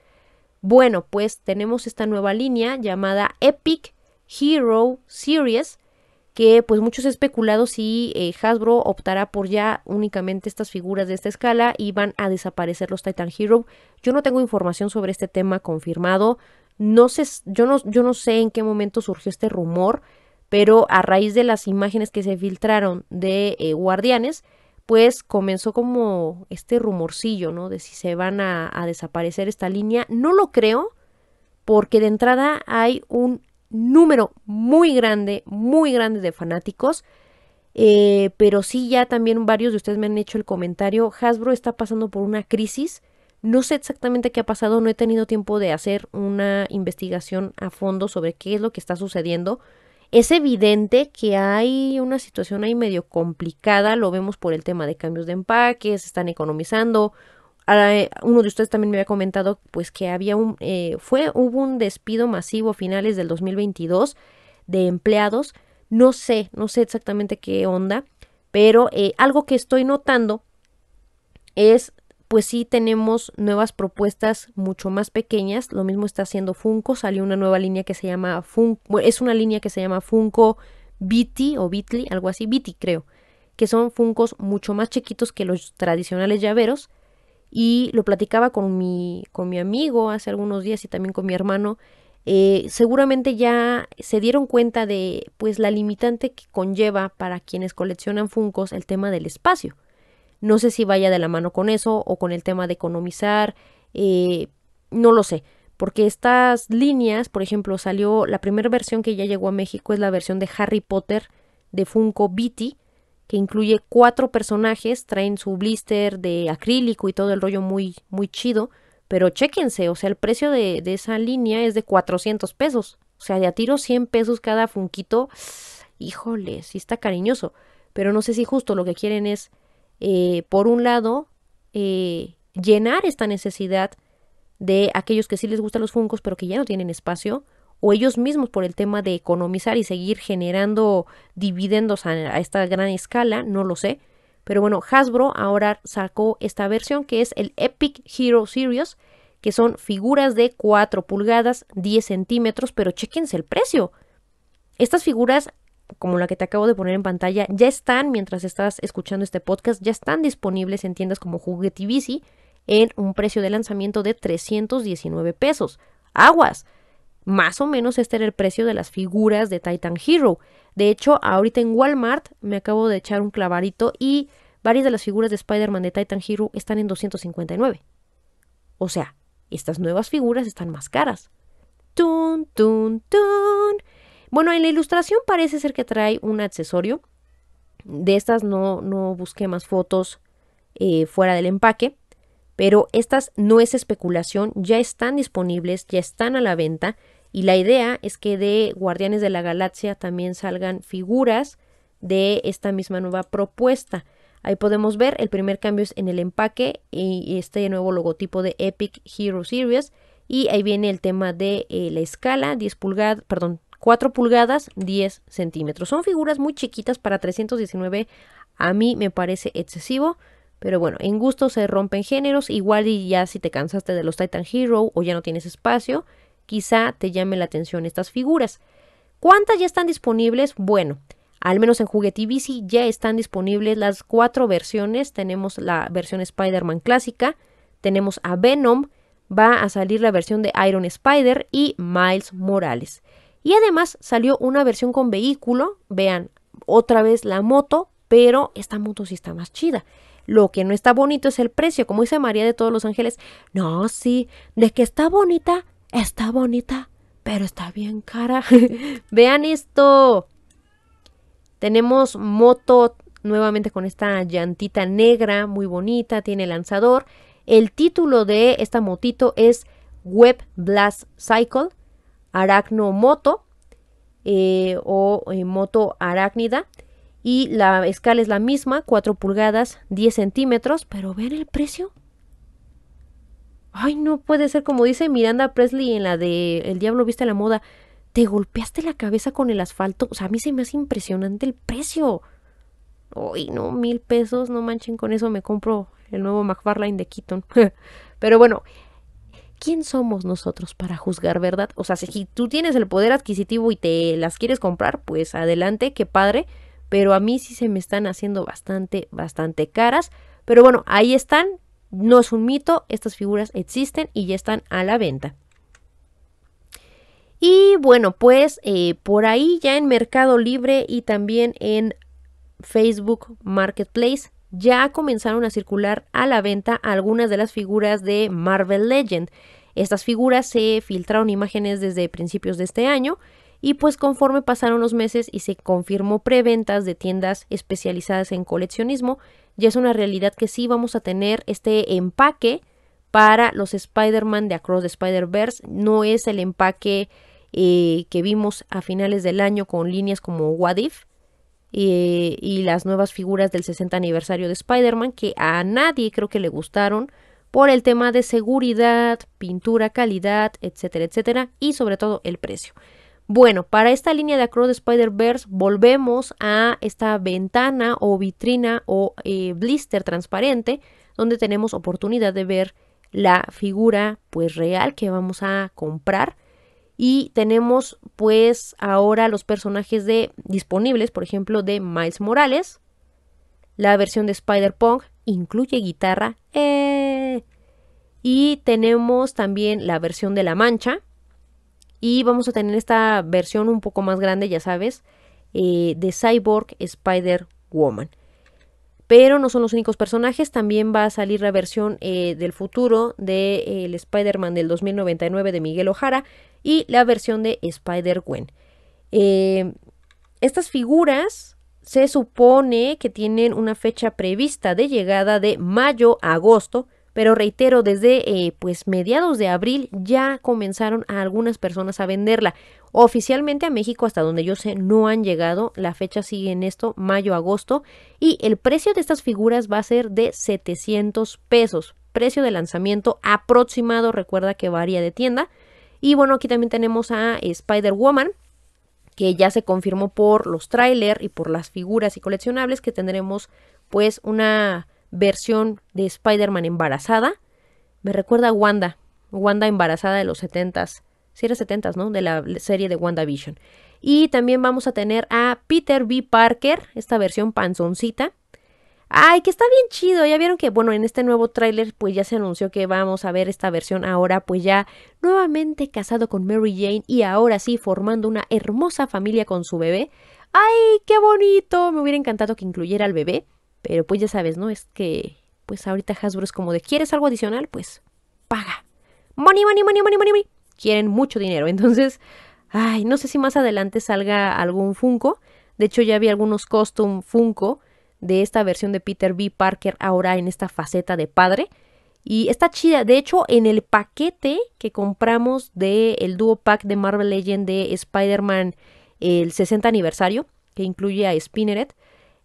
Bueno, pues tenemos esta nueva línea llamada Epic Hero Series que pues muchos especulados si eh, Hasbro optará por ya únicamente estas figuras de esta escala y van a desaparecer los Titan Hero. Yo no tengo información sobre este tema confirmado, no sé, yo no, yo no sé en qué momento surgió este rumor, pero a raíz de las imágenes que se filtraron de eh, guardianes, pues comenzó como este rumorcillo, ¿no? De si se van a, desaparecer esta línea. No lo creo, porque de entrada hay un número muy grande, muy grande de fanáticos. Eh, pero sí, ya también varios de ustedes me han hecho el comentario, Hasbro está pasando por una crisis no sé exactamente qué ha pasado, no he tenido tiempo de hacer una investigación a fondo sobre qué es lo que está sucediendo. Es evidente que hay una situación ahí medio complicada, lo vemos por el tema de cambios de empaques, están economizando. Ah, eh, uno de ustedes también me había comentado pues que había un eh, fue hubo un despido masivo a finales del 2022 de empleados. No sé, no sé exactamente qué onda, pero eh, algo que estoy notando es pues sí tenemos nuevas propuestas mucho más pequeñas. Lo mismo está haciendo Funko. Salió una nueva línea que se llama Funko. es una línea que se llama Funko Biti o Bitly, algo así. Biti, creo. Que son Funcos mucho más chiquitos que los tradicionales llaveros. Y lo platicaba con mi, con mi amigo hace algunos días y también con mi hermano. Eh, seguramente ya se dieron cuenta de pues la limitante que conlleva para quienes coleccionan Funcos el tema del espacio. No sé si vaya de la mano con eso o con el tema de economizar, eh, no lo sé. Porque estas líneas, por ejemplo, salió la primera versión que ya llegó a México es la versión de Harry Potter de Funko Beatty, que incluye cuatro personajes, traen su blister de acrílico y todo el rollo muy, muy chido. Pero chéquense, o sea, el precio de, esa línea es de 400 pesos. O sea, de a tiro 100 pesos cada funquito. Híjole, sí está cariñoso. Pero no sé si justo lo que quieren es eh, por un lado, eh, llenar esta necesidad de aquellos que sí les gustan los funcos pero que ya no tienen espacio, o ellos mismos por el tema de economizar y seguir generando dividendos a, a esta gran escala, no lo sé. Pero bueno, Hasbro ahora sacó esta versión que es el Epic Hero Series, que son figuras de 4 pulgadas, 10 centímetros, pero chequense el precio. Estas figuras como la que te acabo de poner en pantalla, ya están, mientras estás escuchando este podcast, ya están disponibles en tiendas como Juguetivici en un precio de lanzamiento de 319 pesos. Aguas. Más o menos este era el precio de las figuras de Titan Hero. De hecho, ahorita en Walmart me acabo de echar un clavarito y varias de las figuras de Spider-Man de Titan Hero están en 259. O sea, estas nuevas figuras están más caras. Tun, tun, tun. Bueno, en la ilustración parece ser que trae un accesorio. De estas no, no busqué más fotos eh, fuera del empaque. Pero estas no es especulación, ya están disponibles, ya están a la venta. Y la idea es que de Guardianes de la Galaxia también salgan figuras de esta misma nueva propuesta. Ahí podemos ver el primer cambio es en el empaque y este nuevo logotipo de Epic Hero Series. Y ahí viene el tema de eh, la escala 10 pulgadas, perdón, 4 pulgadas, 10 centímetros. Son figuras muy chiquitas para 319. A mí me parece excesivo. Pero bueno, en gusto se rompen géneros. Igual y ya si te cansaste de los Titan Hero o ya no tienes espacio, quizá te llame la atención estas figuras. ¿Cuántas ya están disponibles? Bueno, al menos en Juguetivici ya están disponibles las cuatro versiones. Tenemos la versión Spider-Man clásica, tenemos a Venom, va a salir la versión de Iron Spider y Miles Morales. Y además salió una versión con vehículo, vean, otra vez la moto, pero esta moto sí está más chida. Lo que no está bonito es el precio, como dice María de todos los ángeles. No, sí, de que está bonita, está bonita, pero está bien cara. vean esto. Tenemos moto nuevamente con esta llantita negra, muy bonita, tiene lanzador. El título de esta motito es Web Blast Cycle aracnomoto moto eh, o eh, moto arácnida y la escala es la misma, 4 pulgadas, 10 centímetros, pero vean el precio. Ay, no puede ser como dice Miranda Presley en la de El diablo viste la moda. Te golpeaste la cabeza con el asfalto. O sea, a mí se me hace impresionante el precio. Ay, no, mil pesos, no manchen con eso, me compro el nuevo McFarlane de Keaton. pero bueno, ¿quién somos nosotros para juzgar, verdad? O sea, si tú tienes el poder adquisitivo y te las quieres comprar, pues adelante, qué padre, pero a mí sí se me están haciendo bastante, bastante caras. Pero bueno, ahí están, no es un mito, estas figuras existen y ya están a la venta. Y bueno, pues eh, por ahí ya en Mercado Libre y también en Facebook Marketplace ya comenzaron a circular a la venta algunas de las figuras de Marvel Legend. Estas figuras se filtraron imágenes desde principios de este año y pues conforme pasaron los meses y se confirmó preventas de tiendas especializadas en coleccionismo, ya es una realidad que sí vamos a tener este empaque para los Spider-Man de Across the Spider-Verse. No es el empaque eh, que vimos a finales del año con líneas como What If, eh, y las nuevas figuras del 60 aniversario de Spider-Man que a nadie creo que le gustaron por el tema de seguridad, pintura, calidad, etcétera, etcétera, y sobre todo el precio. Bueno, para esta línea de Across Spider-Verse volvemos a esta ventana o vitrina o eh, blister transparente donde tenemos oportunidad de ver la figura pues real que vamos a comprar y tenemos pues ahora los personajes de disponibles, por ejemplo, de Miles Morales. La versión de Spider-Punk incluye guitarra. Eh. Y tenemos también la versión de La Mancha. Y vamos a tener esta versión un poco más grande, ya sabes, eh, de Cyborg Spider-Woman pero no son los únicos personajes, también va a salir la versión eh, del futuro de eh, Spider-Man del 2099 de Miguel Ojara y la versión de Spider-Gwen. Eh, estas figuras se supone que tienen una fecha prevista de llegada de mayo a agosto pero reitero, desde eh, pues mediados de abril ya comenzaron algunas personas a venderla. Oficialmente a México, hasta donde yo sé, no han llegado. La fecha sigue en esto, mayo-agosto. Y el precio de estas figuras va a ser de 700 pesos. Precio de lanzamiento aproximado, recuerda que varía de tienda. Y bueno, aquí también tenemos a Spider-Woman, que ya se confirmó por los tráiler y por las figuras y coleccionables que tendremos pues una versión de Spider-Man embarazada, me recuerda a Wanda, Wanda embarazada de los 70s, si era 70s, ¿no? De la serie de WandaVision. Y también vamos a tener a Peter B. Parker, esta versión panzoncita. Ay, que está bien chido. Ya vieron que, bueno, en este nuevo tráiler, pues ya se anunció que vamos a ver esta versión ahora, pues ya nuevamente casado con Mary Jane y ahora sí formando una hermosa familia con su bebé. Ay, qué bonito. Me hubiera encantado que incluyera al bebé. Pero pues ya sabes, ¿no? Es que pues ahorita Hasbro es como de, ¿quieres algo adicional? Pues paga. Money, money, money, money, money, money. Quieren mucho dinero. Entonces, ay, no sé si más adelante salga algún Funko. De hecho, ya vi algunos custom Funko de esta versión de Peter B. Parker ahora en esta faceta de padre. Y está chida. De hecho, en el paquete que compramos del el dúo pack de Marvel Legend de Spider-Man el 60 aniversario, que incluye a Spinneret,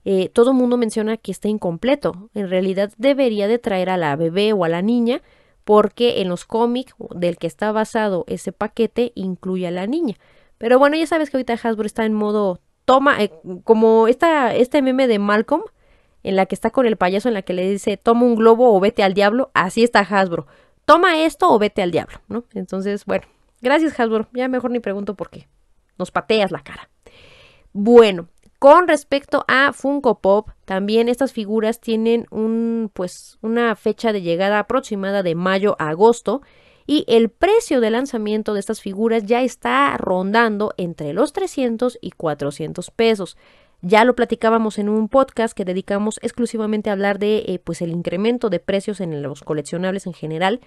eh, todo mundo menciona que está incompleto. En realidad debería de traer a la bebé o a la niña porque en los cómics del que está basado ese paquete incluye a la niña. Pero bueno, ya sabes que ahorita Hasbro está en modo toma, eh, como esta, este meme de Malcolm, en la que está con el payaso, en la que le dice toma un globo o vete al diablo, así está Hasbro. Toma esto o vete al diablo, ¿no? Entonces, bueno, gracias Hasbro, ya mejor ni pregunto por qué. Nos pateas la cara. Bueno, con respecto a Funko Pop, también estas figuras tienen pues, una fecha de llegada aproximada de mayo a agosto y el precio de lanzamiento de estas figuras ya está rondando entre los 300 y 400 pesos. Ya lo platicábamos en un podcast que dedicamos exclusivamente a hablar de eh, pues el incremento de precios en los coleccionables en general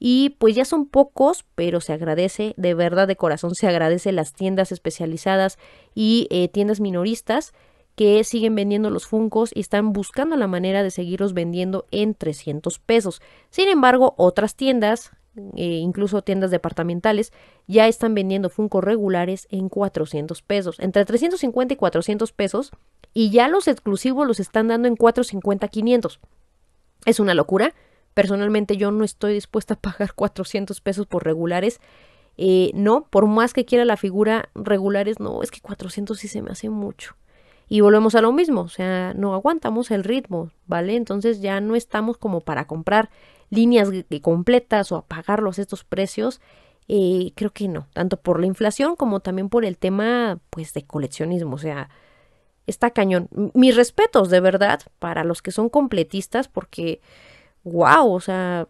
y pues ya son pocos, pero se agradece, de verdad de corazón se agradece las tiendas especializadas y eh, tiendas minoristas que siguen vendiendo los Funcos y están buscando la manera de seguirlos vendiendo en 300 pesos. Sin embargo, otras tiendas, eh, incluso tiendas departamentales, ya están vendiendo Funcos regulares en 400 pesos, entre 350 y 400 pesos, y ya los exclusivos los están dando en 450, 500. Es una locura, Personalmente yo no estoy dispuesta a pagar 400 pesos por regulares. Eh, no, por más que quiera la figura regulares, no, es que 400 sí se me hace mucho. Y volvemos a lo mismo, o sea, no aguantamos el ritmo, ¿vale? Entonces ya no estamos como para comprar líneas completas o a pagarlos estos precios. Eh, creo que no, tanto por la inflación como también por el tema, pues, de coleccionismo, o sea, está cañón. Mis respetos, de verdad, para los que son completistas, porque wow, o sea,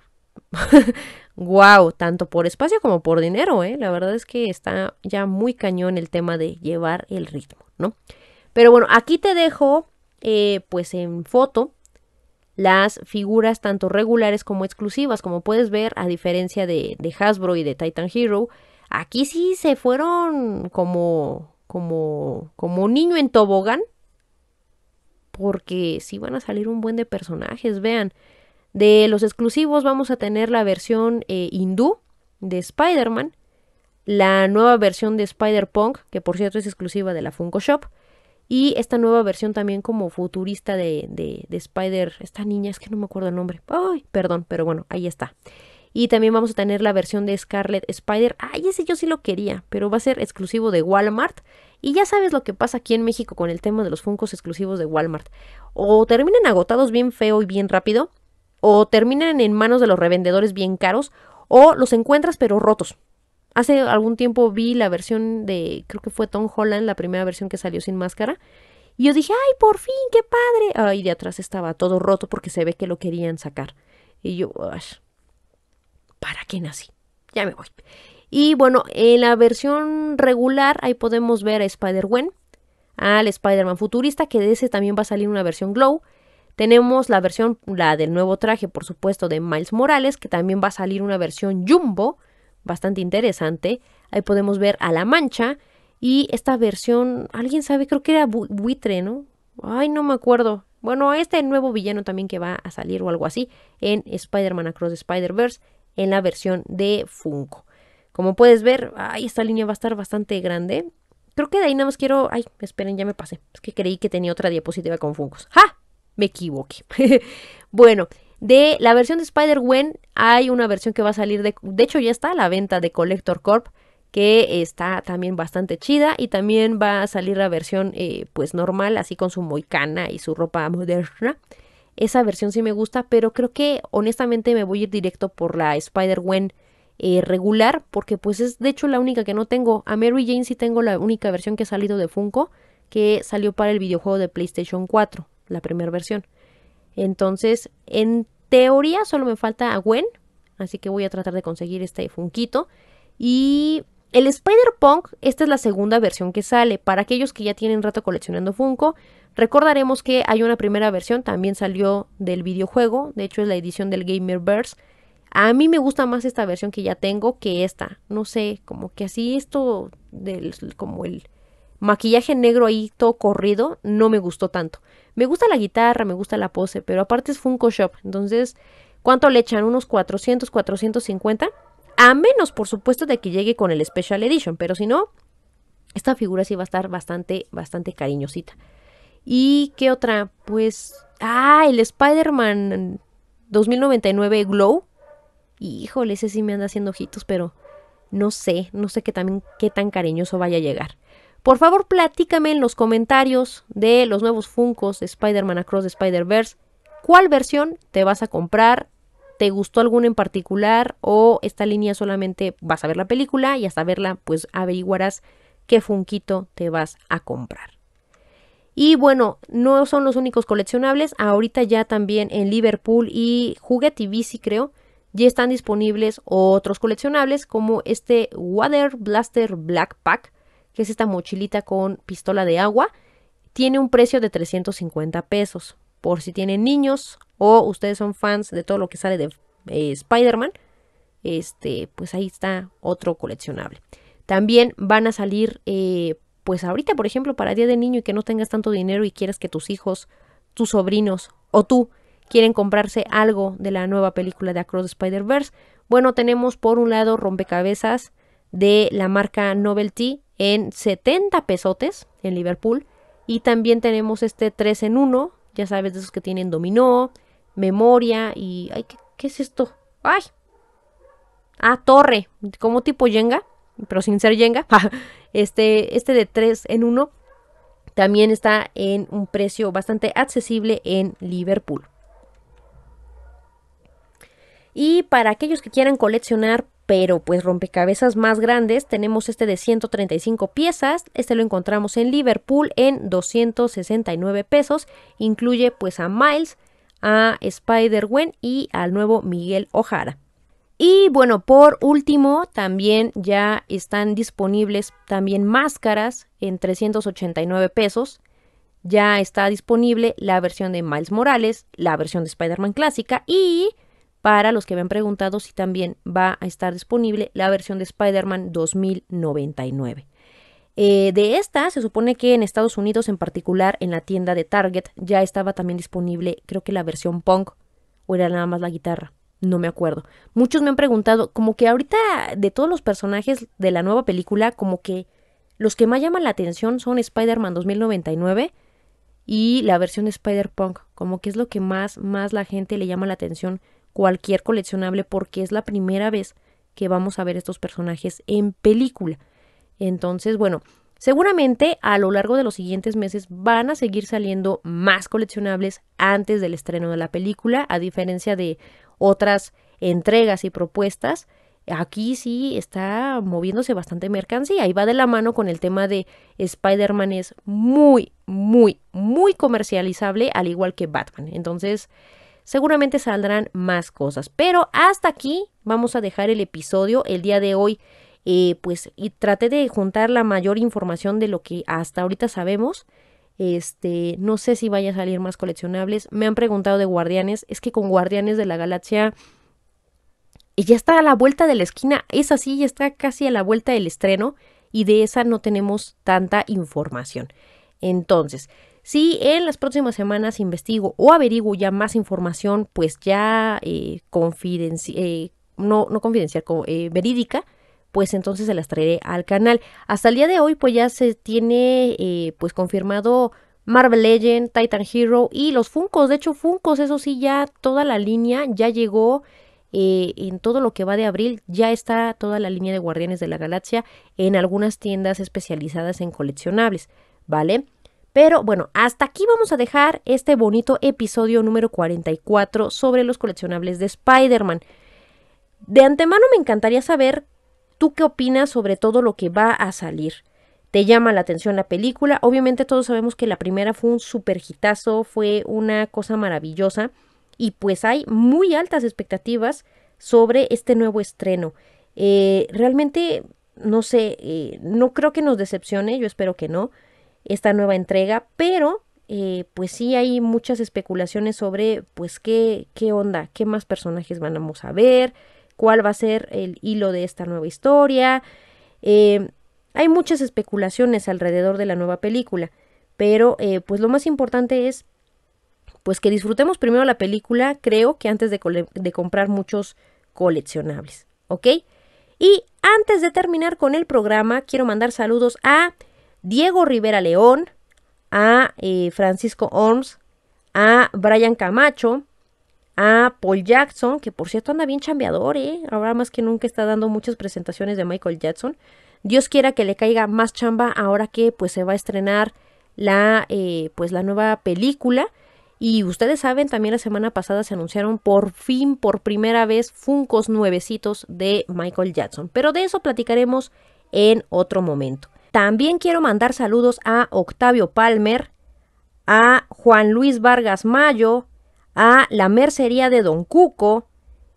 wow, tanto por espacio como por dinero, ¿eh? La verdad es que está ya muy cañón el tema de llevar el ritmo, ¿no? Pero bueno, aquí te dejo, eh, pues en foto, las figuras tanto regulares como exclusivas, como puedes ver, a diferencia de, Hasbro y de Titan Hero, aquí sí se fueron como, como, como niño en tobogán, porque sí van a salir un buen de personajes, vean. De los exclusivos vamos a tener la versión eh, hindú de Spider-Man, la nueva versión de Spider-Punk, que por cierto es exclusiva de la Funko Shop, y esta nueva versión también como futurista de, de, Spider, esta niña, es que no me acuerdo el nombre, ay, perdón, pero bueno, ahí está. Y también vamos a tener la versión de Scarlet Spider. Ay, ese yo sí lo quería, pero va a ser exclusivo de Walmart. Y ya sabes lo que pasa aquí en México con el tema de los Funcos exclusivos de Walmart. O terminan agotados bien feo y bien rápido, o terminan en manos de los revendedores bien caros o los encuentras pero rotos. Hace algún tiempo vi la versión de, creo que fue Tom Holland, la primera versión que salió sin máscara. Y yo dije, ay, por fin, qué padre. ahí de atrás estaba todo roto porque se ve que lo querían sacar. Y yo, ay, ¿para qué nací? Ya me voy. Y bueno, en la versión regular ahí podemos ver a Spider-Gwen, al Spider-Man futurista, que de ese también va a salir una versión Glow. Tenemos la versión, la del nuevo traje, por supuesto, de Miles Morales, que también va a salir una versión jumbo, bastante interesante. Ahí podemos ver a La Mancha. Y esta versión, alguien sabe, creo que era buitre, ¿no? Ay, no me acuerdo. Bueno, este nuevo villano también que va a salir o algo así en Spider-Man Across Spider-Verse en la versión de Funko. Como puedes ver, ay, esta línea va a estar bastante grande. Creo que de ahí nada más quiero... Ay, esperen, ya me pasé. Es que creí que tenía otra diapositiva con Funkos. ¡Ja! me equivoqué. bueno, de la versión de Spider-Gwen hay una versión que va a salir de... De hecho ya está a la venta de Collector Corp que está también bastante chida y también va a salir la versión eh, pues normal así con su moicana y su ropa moderna. Esa versión sí me gusta, pero creo que honestamente me voy a ir directo por la Spider-Gwen eh, regular porque pues es de hecho la única que no tengo. A Mary Jane sí tengo la única versión que ha salido de Funko que salió para el videojuego de PlayStation 4 la primera versión. Entonces, en teoría solo me falta a Gwen, así que voy a tratar de conseguir este Funquito. Y el Spider-Punk, esta es la segunda versión que sale. Para aquellos que ya tienen rato coleccionando Funko, recordaremos que hay una primera versión, también salió del videojuego, de hecho es la edición del Gamerverse. A mí me gusta más esta versión que ya tengo que esta. No sé, como que así esto del como el maquillaje negro ahí todo corrido no me gustó tanto. Me gusta la guitarra, me gusta la pose, pero aparte es Funko Shop, entonces, ¿cuánto le echan? ¿Unos 400, 450? A menos, por supuesto, de que llegue con el Special Edition, pero si no, esta figura sí va a estar bastante, bastante cariñosita. ¿Y qué otra? Pues, ah, el Spider-Man 2099 Glow. Híjole, ese sí me anda haciendo ojitos, pero no sé, no sé qué, también, qué tan cariñoso vaya a llegar. Por favor, platícame en los comentarios de los nuevos Funcos de Spider-Man Across the Spider-Verse. ¿Cuál versión te vas a comprar? ¿Te gustó alguna en particular? ¿O esta línea solamente vas a ver la película y hasta verla pues averiguarás qué Funquito te vas a comprar? Y bueno, no son los únicos coleccionables. Ahorita ya también en Liverpool y Juguete Bici, creo, ya están disponibles otros coleccionables como este Water Blaster Black Pack, que es esta mochilita con pistola de agua, tiene un precio de 350 pesos. Por si tienen niños o ustedes son fans de todo lo que sale de eh, Spider-Man, este, pues ahí está otro coleccionable. También van a salir, eh, pues ahorita, por ejemplo, para Día de Niño y que no tengas tanto dinero y quieras que tus hijos, tus sobrinos o tú quieren comprarse algo de la nueva película de Across the Spider-Verse. Bueno, tenemos por un lado rompecabezas de la marca Novelty en 70 pesotes en Liverpool. Y también tenemos este 3 en 1, ya sabes, de esos que tienen dominó, memoria y... Ay, ¿qué, es esto? ¡Ay! Ah, torre, como tipo Jenga, pero sin ser Jenga. este, este de 3 en 1 también está en un precio bastante accesible en Liverpool. Y para aquellos que quieran coleccionar pero pues rompecabezas más grandes tenemos este de 135 piezas, este lo encontramos en Liverpool en 269 pesos, incluye pues a Miles, a Spider-Gwen y al nuevo Miguel Ojara. Y bueno, por último, también ya están disponibles también máscaras en 389 pesos. Ya está disponible la versión de Miles Morales, la versión de Spider-Man clásica y para los que me han preguntado si también va a estar disponible la versión de Spider-Man 2099. Eh, de esta, se supone que en Estados Unidos, en particular en la tienda de Target, ya estaba también disponible, creo que la versión punk, o era nada más la guitarra, no me acuerdo. Muchos me han preguntado, como que ahorita de todos los personajes de la nueva película, como que los que más llaman la atención son Spider-Man 2099 y la versión de Spider-Punk, como que es lo que más, más la gente le llama la atención cualquier coleccionable porque es la primera vez que vamos a ver estos personajes en película. Entonces, bueno, seguramente a lo largo de los siguientes meses van a seguir saliendo más coleccionables antes del estreno de la película, a diferencia de otras entregas y propuestas. Aquí sí está moviéndose bastante mercancía y va de la mano con el tema de Spider-Man es muy, muy, muy comercializable, al igual que Batman. Entonces, seguramente saldrán más cosas. Pero hasta aquí vamos a dejar el episodio el día de hoy. Eh, pues y traté de juntar la mayor información de lo que hasta ahorita sabemos. Este, no sé si vaya a salir más coleccionables. Me han preguntado de Guardianes. Es que con Guardianes de la Galaxia ya está a la vuelta de la esquina. Es así, ya está casi a la vuelta del estreno. Y de esa no tenemos tanta información. Entonces, si en las próximas semanas investigo o averiguo ya más información, pues ya eh, eh no, no confidencial, eh, verídica, pues entonces se las traeré al canal. Hasta el día de hoy, pues ya se tiene eh, pues confirmado Marvel Legend, Titan Hero y los Funcos. De hecho, Funcos, eso sí, ya toda la línea ya llegó. en todo lo que va de abril ya está toda la línea de Guardianes de la Galaxia en algunas tiendas especializadas en coleccionables, ¿vale? Pero bueno, hasta aquí vamos a dejar este bonito episodio número 44 sobre los coleccionables de Spider-Man. De antemano me encantaría saber tú qué opinas sobre todo lo que va a salir. ¿Te llama la atención la película? Obviamente todos sabemos que la primera fue un super hitazo, fue una cosa maravillosa y pues hay muy altas expectativas sobre este nuevo estreno. Eh, realmente, no sé, eh, no creo que nos decepcione, yo espero que no esta nueva entrega, pero eh, pues sí hay muchas especulaciones sobre pues qué, qué onda, qué más personajes vamos a ver, cuál va a ser el hilo de esta nueva historia. Em, hay muchas especulaciones alrededor de la nueva película, pero eh, pues lo más importante es pues que disfrutemos primero la película, creo que antes de comprar muchos coleccionables, ¿ok? Y antes de terminar con el programa, quiero mandar saludos a Diego Rivera León, a eh, Francisco Orms, a Brian Camacho, a Paul Jackson, que por cierto anda bien chambeador, ¿eh? ahora más que nunca está dando muchas presentaciones de Michael Jackson. Dios quiera que le caiga más chamba ahora que pues se va a estrenar la, eh, pues, la nueva película. Y ustedes saben, también la semana pasada se anunciaron por fin, por primera vez, Funcos nuevecitos de Michael Jackson. Pero de eso platicaremos en otro momento. También quiero mandar saludos a Octavio Palmer, a Juan Luis Vargas Mayo, a la Mercería de Don Cuco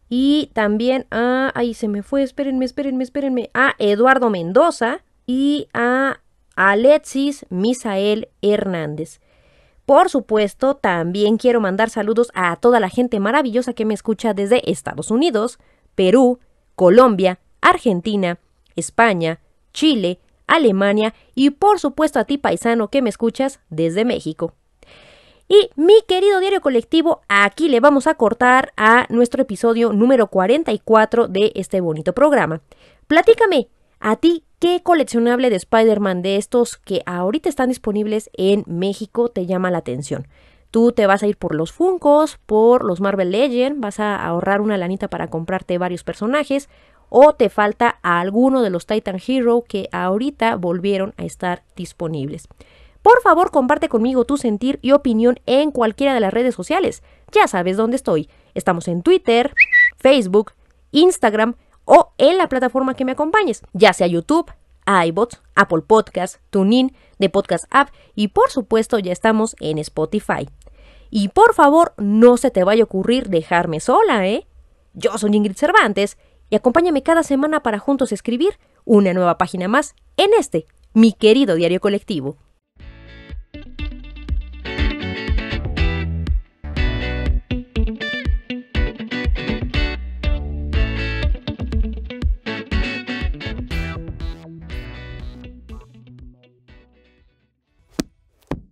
y también a... Ahí se me fue, espérenme, espérenme, espérenme. A Eduardo Mendoza y a Alexis Misael Hernández. Por supuesto, también quiero mandar saludos a toda la gente maravillosa que me escucha desde Estados Unidos, Perú, Colombia, Argentina, España, Chile, Alemania y por supuesto a ti paisano que me escuchas desde México. Y mi querido diario colectivo, aquí le vamos a cortar a nuestro episodio número 44 de este bonito programa. Platícame, ¿a ti qué coleccionable de Spider-Man de estos que ahorita están disponibles en México te llama la atención? Tú te vas a ir por los Funcos, por los Marvel Legends, vas a ahorrar una lanita para comprarte varios personajes, o te falta a alguno de los Titan Hero que ahorita volvieron a estar disponibles. Por favor, comparte conmigo tu sentir y opinión en cualquiera de las redes sociales. Ya sabes dónde estoy. Estamos en Twitter, Facebook, Instagram o en la plataforma que me acompañes, ya sea YouTube, iBots, Apple Podcasts, TuneIn, The Podcast App y por supuesto ya estamos en Spotify. Y por favor, no se te vaya a ocurrir dejarme sola, ¿eh? Yo soy Ingrid Cervantes y acompáñame cada semana para juntos escribir una nueva página más en este, mi querido diario colectivo.